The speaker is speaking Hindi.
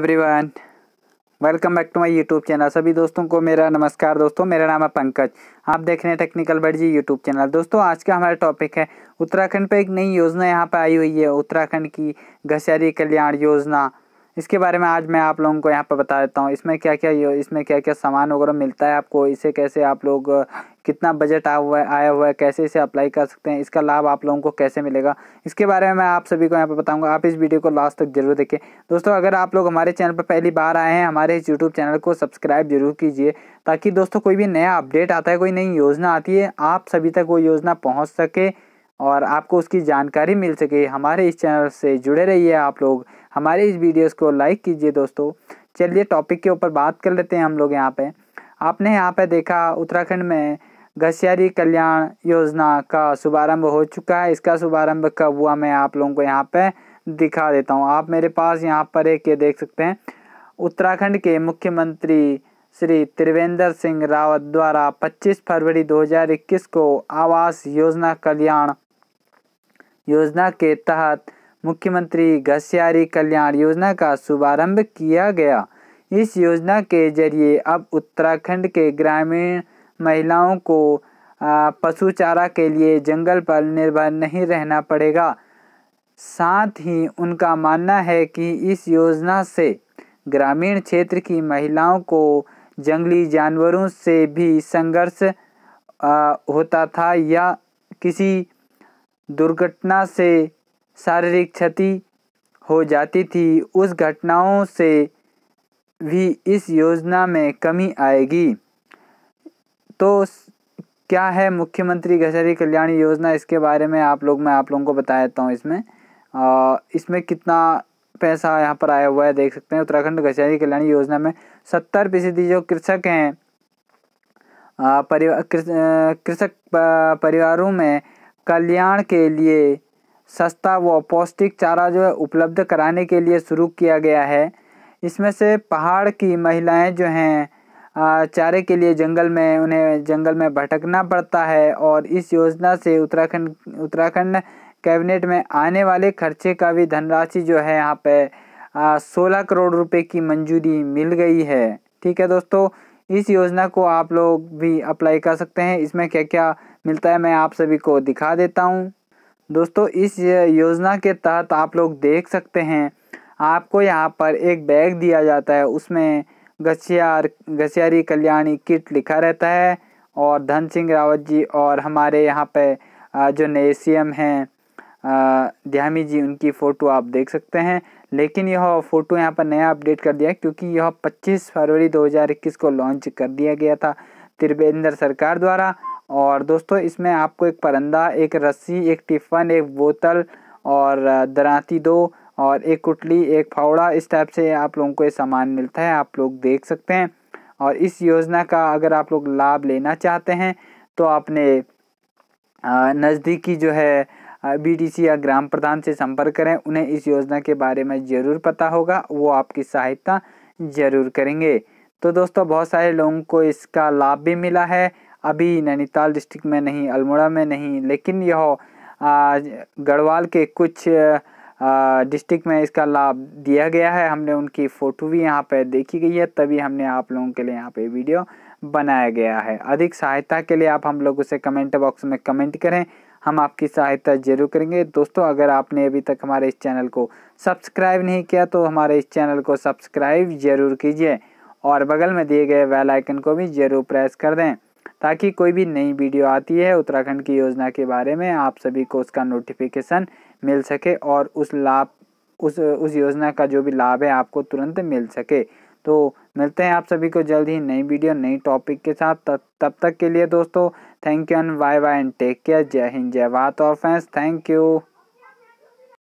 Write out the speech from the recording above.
everyone welcome back to my YouTube channel सभी दोस्तों को मेरा नमस्कार दोस्तों मेरा नाम है पंकज आप देख रहे हैं technical bird ji YouTube channel दोस्तों आज का हमारा टॉपिक है उत्तराखंड पे एक नई योजना यहाँ पे आई हुई है उत्तराखंड की घसेरी कल्याण योजना इसके बारे में आज मैं आप लोगों को यहाँ पर बता देता हूँ इसमें क्या क्या इसमें क्या क्या सामान वगैरह मिलता है आपको इसे कैसे आप लोग कितना बजट आया हुआ है आया हुआ है कैसे इसे अप्लाई कर सकते हैं इसका लाभ आप लोगों को कैसे मिलेगा इसके बारे में मैं आप सभी को यहाँ पर बताऊंगा आप इस वीडियो को लास्ट तक जरूर देखें दोस्तों अगर आप लोग हमारे चैनल पर पहली बार आए हैं हमारे इस यूट्यूब चैनल को सब्सक्राइब जरूर कीजिए ताकि दोस्तों कोई भी नया अपडेट आता है कोई नई योजना आती है आप सभी तक वो योजना पहुँच सके और आपको उसकी जानकारी मिल सके हमारे इस चैनल से जुड़े रहिए आप लोग हमारे इस वीडियोस को लाइक कीजिए दोस्तों चलिए टॉपिक के ऊपर बात कर लेते हैं हम लोग यहाँ पे आपने यहाँ पे देखा उत्तराखंड में घसीयारी कल्याण योजना का शुभारंभ हो चुका है इसका शुभारंभ कब हुआ मैं आप लोगों को यहाँ पर दिखा देता हूँ आप मेरे पास यहाँ पर एक ये देख सकते हैं उत्तराखंड के मुख्यमंत्री श्री त्रिवेंद्र सिंह रावत द्वारा 25 फरवरी 2021 को आवास योजना कल्याण योजना के तहत मुख्यमंत्री घसियारी कल्याण योजना का शुभारंभ किया गया इस योजना के जरिए अब उत्तराखंड के ग्रामीण महिलाओं को पशु चारा के लिए जंगल पर निर्भर नहीं रहना पड़ेगा साथ ही उनका मानना है कि इस योजना से ग्रामीण क्षेत्र की महिलाओं को जंगली जानवरों से भी संघर्ष होता था या किसी दुर्घटना से शारीरिक क्षति हो जाती थी उस घटनाओं से भी इस योजना में कमी आएगी तो क्या है मुख्यमंत्री गशहरी कल्याण योजना इसके बारे में आप लोग मैं आप लोगों को बता देता हूँ इसमें आ, इसमें कितना पैसा यहाँ पर आया हुआ है देख सकते हैं उत्तराखंड गशहरी कल्याण योजना में सत्तर फीसदी जो कृषक हैं परिवार कृषक परिवारों में कल्याण के लिए सस्ता व पौष्टिक चारा जो है उपलब्ध कराने के लिए शुरू किया गया है इसमें से पहाड़ की महिलाएं जो हैं चारे के लिए जंगल में उन्हें जंगल में भटकना पड़ता है और इस योजना से उत्तराखंड उत्तराखंड कैबिनेट में आने वाले खर्चे का भी धनराशि जो है यहाँ पे सोलह करोड़ रुपए की मंजूरी मिल गई है ठीक है दोस्तों इस योजना को आप लोग भी अप्लाई कर सकते हैं इसमें क्या क्या मिलता है मैं आप सभी को दिखा देता हूँ दोस्तों इस योजना के तहत आप लोग देख सकते हैं आपको यहाँ पर एक बैग दिया जाता है उसमें गछियार गछियारी कल्याणी किट लिखा रहता है और धन सिंह रावत जी और हमारे यहाँ पे जो नए सी एम हैं ध्यामी जी उनकी फ़ोटो आप देख सकते हैं लेकिन यह फ़ोटो यहाँ पर नया अपडेट कर दिया क्योंकि यह 25 फरवरी 2021 को लॉन्च कर दिया गया था त्रिवेंद्र सरकार द्वारा और दोस्तों इसमें आपको एक परंदा एक रस्सी एक टिफ़न एक बोतल और दराती दो और एक कुटली एक फावड़ा इस टाइप से आप लोगों को ये सामान मिलता है आप लोग देख सकते हैं और इस योजना का अगर आप लोग लाभ लेना चाहते हैं तो आपने नज़दीकी जो है बीडीसी या ग्राम प्रधान से संपर्क करें उन्हें इस योजना के बारे में ज़रूर पता होगा वो आपकी सहायता ज़रूर करेंगे तो दोस्तों बहुत सारे लोगों को इसका लाभ भी मिला है अभी नैनीताल डिस्ट्रिक्ट में नहीं अल्मोड़ा में नहीं लेकिन यह गढ़वाल के कुछ डिस्ट्रिक्ट में इसका लाभ दिया गया है हमने उनकी फ़ोटो भी यहाँ पर देखी गई है तभी हमने आप लोगों के लिए यहाँ पर वीडियो बनाया गया है अधिक सहायता के लिए आप हम लोग उसे कमेंट बॉक्स में कमेंट करें हम आपकी सहायता जरूर करेंगे दोस्तों अगर आपने अभी तक हमारे इस चैनल को सब्सक्राइब नहीं किया तो हमारे इस चैनल को सब्सक्राइब जरूर कीजिए और बगल में दिए गए बेल आइकन को भी जरूर प्रेस कर दें ताकि कोई भी नई वीडियो आती है उत्तराखंड की योजना के बारे में आप सभी को उसका नोटिफिकेशन मिल सके और उस लाभ उस उस योजना का जो भी लाभ है आपको तुरंत मिल सके तो मिलते हैं आप सभी को जल्द ही नई वीडियो नई टॉपिक के साथ तब तब तक के लिए दोस्तों thank you and bye bye and take care जय हिंद जय भारत और फैंस थैंक यू